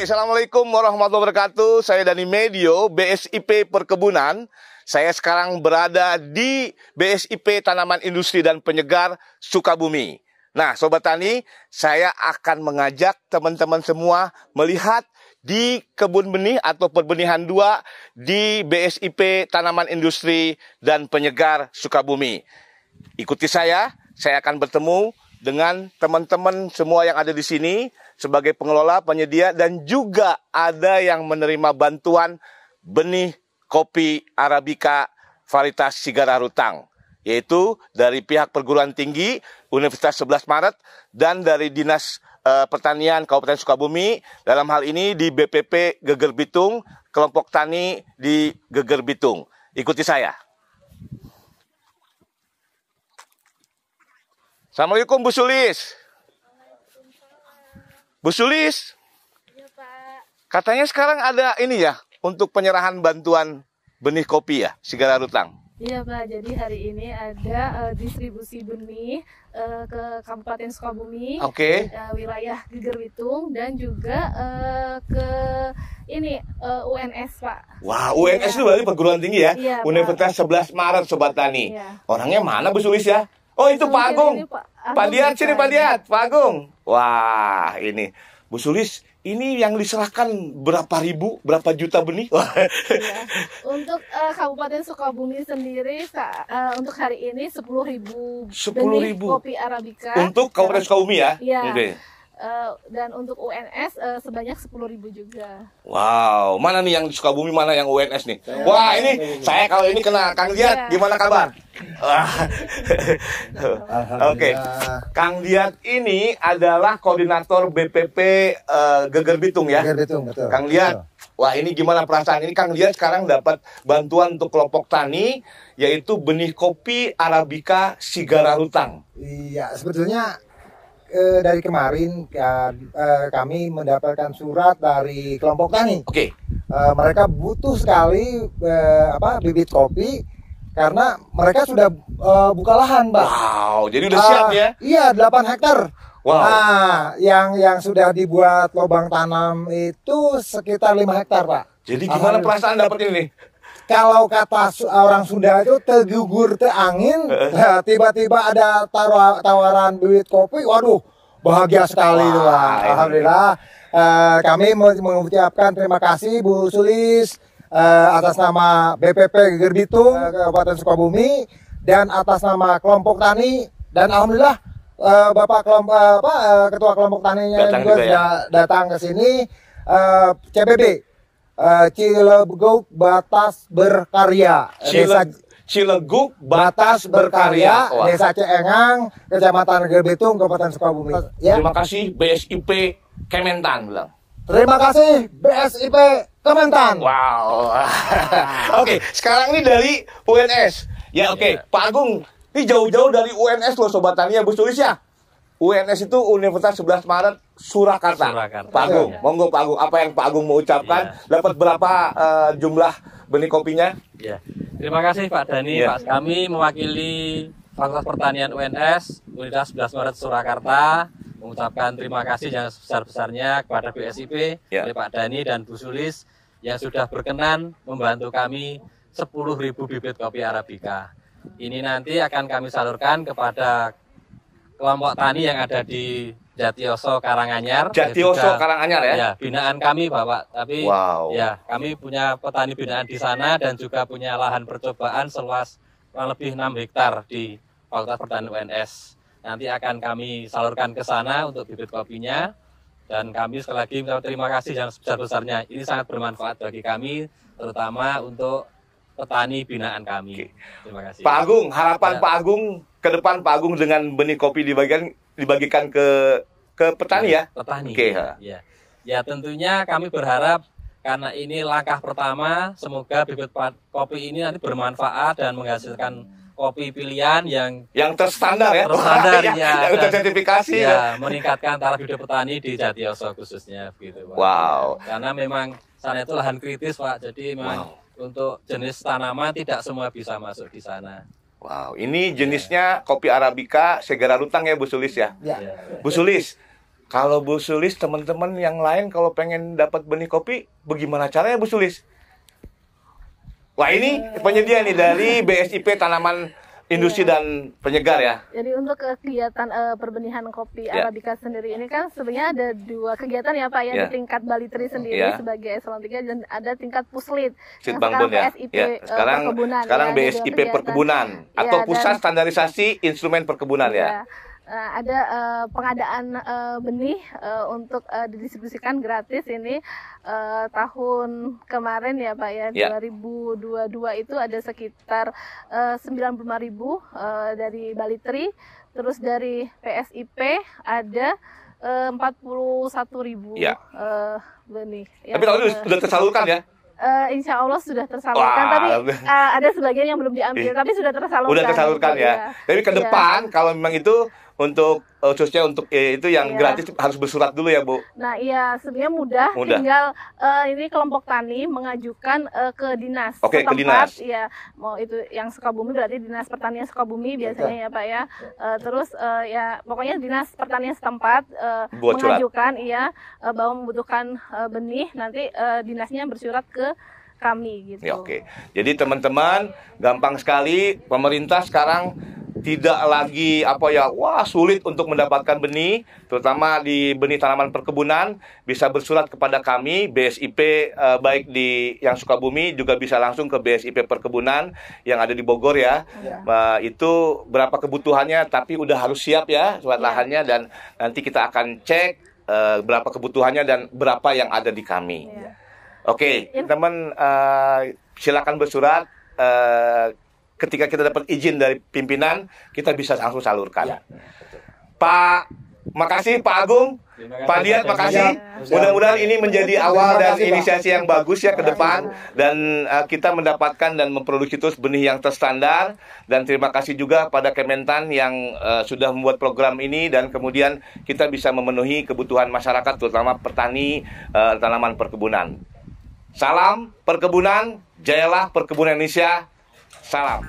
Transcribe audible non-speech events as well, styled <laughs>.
Assalamualaikum warahmatullahi wabarakatuh. Saya Dani Medio, BSIP Perkebunan. Saya sekarang berada di BSIP Tanaman Industri dan Penyegar Sukabumi. Nah, Sobat Tani, saya akan mengajak teman-teman semua melihat di kebun benih atau perbenihan dua di BSIP Tanaman Industri dan Penyegar Sukabumi. Ikuti saya, saya akan bertemu dengan teman-teman semua yang ada di sini sebagai pengelola, penyedia, dan juga ada yang menerima bantuan benih kopi Arabica varietas Sigara Rutang, yaitu dari pihak perguruan tinggi Universitas 11 Maret dan dari Dinas e, Pertanian Kabupaten Sukabumi, dalam hal ini di BPP Geger Bitung, kelompok tani di Geger Bitung. Ikuti saya. Assalamualaikum Bu Sulis. Bu Sulis. Iya, Pak. Katanya sekarang ada ini ya untuk penyerahan bantuan benih kopi ya, segala Rutang. Iya Pak, jadi hari ini ada uh, distribusi benih uh, ke Kabupaten Sukabumi, okay. uh, eh, wilayah Geger Witung dan juga uh, ke ini uh, UNS Pak. Wah, UNS ya. itu berarti perguruan tinggi ya? Iya, Universitas Pak. 11 Maret Sobat Tani. Iya. Orangnya mana Bu Sulis ya? Oh itu iya, iya, iya, Pak Agung. Ya. Pak, Agung Pak Diat sini Pak Diat, Pak Agung. Wah, ini Bu Sulis, ini yang diserahkan berapa ribu, berapa juta benih? Iya. Untuk uh, Kabupaten Sukabumi sendiri uh, untuk hari ini sepuluh ribu, 10 ribu kopi arabica. Untuk Kabupaten Sukabumi ya? Iya. Okay. Eh, dan untuk UNS uh, eh, sebanyak 10.000 juga. Wow, mana nih yang di Sukabumi, mana yang UNS nih? Ya, Wah, ini ya, saya kalau ini kena Kang Diat, ya. gimana kabar? Oke. Okay. Kang Diat ini adalah koordinator BPP uh, eh, Geger Bitung ya. Geger Bitung, betul. Kang Diat, wah ini gimana perasaan ini Kang Diat sekarang dapat bantuan untuk kelompok tani yaitu benih kopi Arabica Sigara Hutang. Iya, sebetulnya e, dari kemarin ya, e, kami mendapatkan surat dari kelompok tani. Oke. Okay. Eh, e, mereka butuh sekali e, apa bibit kopi karena mereka sudah buka lahan, Pak. Wow, jadi udah siap ya? Iya, 8 hektar. Wow. Nah, yang yang sudah dibuat lubang tanam itu sekitar 5 hektar, Pak. Jadi gimana perasaan dapat ini? kalau kata orang Sunda itu tergugur ke angin, eh. <laughs> nah, tiba-tiba ada taruh, tawaran duit kopi, waduh bahagia sekali itu lah. Alhamdulillah uh, kami mengucapkan terima kasih Bu Sulis uh, atas nama BPP Gerbitung uh, Kabupaten Sukabumi dan atas nama kelompok tani dan alhamdulillah uh, Bapak kelompok uh, apa uh, ketua kelompok taninya datang juga, juga ya? sudah datang ke sini uh, CBB uh, eh, Cilegug Batas Berkarya. Cileg Cileguk Batas Berkarya, Wah. Desa Ceengang, Kecamatan Gerbetung, Kabupaten Sukabumi. Ya. Terima kasih BSIP Kementan bilang. Terima kasih BSIP Kementan. Wow. <laughs> oke, okay, sekarang ini dari UNS. Ya oke, okay. Iya. Pak Agung, ini jauh-jauh dari UNS loh Sobat Tania Bu Sulis ya. UNS itu Universitas 11 Maret Surakarta. Surakarta. Pak Agung, ya. monggo Pak Agung, apa yang Pak Agung mau ucapkan? Ya. Dapat berapa uh, jumlah benih kopinya? Ya. Terima kasih Pak Dani, ya. Pak kami mewakili Fakultas Pertanian UNS Universitas 11 Maret Surakarta mengucapkan terima kasih yang sebesar-besarnya kepada BSIP, ya. Pak Dani dan Bu Sulis yang sudah berkenan membantu kami 10.000 bibit kopi Arabica. Ini nanti akan kami salurkan kepada kelompok tani yang ada di Jatioso Karanganyar. Jatioso Karanganyar ya? ya? binaan kami Bapak. Tapi wow. ya kami punya petani binaan di sana dan juga punya lahan percobaan seluas kurang lebih 6 hektar di Fakultas Pertanian UNS. Nanti akan kami salurkan ke sana untuk bibit kopinya. Dan kami sekali lagi terima kasih yang sebesar-besarnya. Ini sangat bermanfaat bagi kami, terutama untuk petani binaan kami. Terima kasih. Pak Agung, harapan ya. Pak Agung ke depan Pak Agung dengan benih kopi dibagikan dibagikan ke ke petani ya. Petani. Oke. Okay. Ya. ya tentunya kami berharap karena ini langkah pertama semoga bibit kopi ini nanti bermanfaat dan menghasilkan kopi pilihan yang yang terstandar ya. Terstandar <laughs> ya. Yang tersertifikasi ya, ya. meningkatkan taraf hidup petani di Jatioso khususnya begitu Pak. Wow. Karena memang sana itu lahan kritis Pak. Jadi memang wow. untuk jenis tanaman tidak semua bisa masuk di sana. Wow, ini jenisnya kopi arabica segera rutang ya Bu Sulis ya? Yeah. Ya. Bu Sulis, kalau Bu Sulis teman-teman yang lain kalau pengen dapat benih kopi, bagaimana caranya Bu Sulis? Wah ini penyedia nih dari BSIP Tanaman industri yeah. dan penyegar ya. Jadi untuk kegiatan uh, eh, perbenihan kopi yeah. Arabica sendiri ini kan sebenarnya ada dua kegiatan ya Pak ya yeah. di iya. tingkat Bali Balitri sendiri yeah. sebagai eselon 3 dan ada tingkat Puslit. Nah, Sit yang ya. BSIP yeah. Iya. sekarang perkebunan. Sekarang ya, BSIP perkebunan iya, atau yeah, pusat dan, standarisasi instrumen perkebunan yeah. ya. Nah, ada uh, pengadaan uh, benih uh, untuk uh, didistribusikan gratis ini uh, tahun kemarin ya Pak ya ya. 2022 itu ada sekitar uh, 95 ribu uh, dari Balitri terus dari PSIP ada empat puluh ribu ya. uh, benih. Tapi tahun sudah tersalurkan ya? uh, insya Allah sudah tersalurkan. Wah. Tapi uh, ada sebagian yang belum diambil, iya. tapi sudah tersalurkan. Sudah tersalurkan ya. ya. Tapi ke iya. depan ya. kalau memang itu untuk eh, khususnya untuk ya, itu yang iya. gratis harus bersurat dulu ya bu. Nah iya sebenarnya mudah, mudah. tinggal uh, ini kelompok tani mengajukan uh, ke dinas Oke, setempat ke dinas. Ya mau itu yang Sukabumi berarti dinas pertanian Sukabumi iya. biasanya ya, ya pak ya. Uh, terus uh, ya pokoknya dinas pertanian setempat uh, mengajukan iya uh, bahwa membutuhkan uh, benih nanti uh, dinasnya bersurat ke kami gitu. Ya, Oke, okay. jadi teman-teman gampang sekali pemerintah sekarang tidak lagi apa ya wah sulit untuk mendapatkan benih terutama di benih tanaman perkebunan bisa bersurat kepada kami BSIP eh, baik di yang Sukabumi juga bisa langsung ke BSIP perkebunan yang ada di Bogor ya, ya. Eh, itu berapa kebutuhannya tapi udah harus siap ya surat ya. lahannya dan nanti kita akan cek eh, berapa kebutuhannya dan berapa yang ada di kami ya. oke okay, iya. teman eh, silakan bersurat eh, ketika kita dapat izin dari pimpinan, kita bisa langsung salurkan. Ya, ya Pak, makasih Pak Agung. Pak Dian, makasih. Mudah-mudahan ini menjadi awal dan inisiasi yang bagus ya ke depan dan uh, kita mendapatkan dan memproduksi terus benih yang terstandar dan terima kasih juga pada Kementan yang uh, sudah membuat program ini dan kemudian kita bisa memenuhi kebutuhan masyarakat terutama petani uh, tanaman perkebunan. Salam perkebunan, jayalah perkebunan Indonesia. 算了。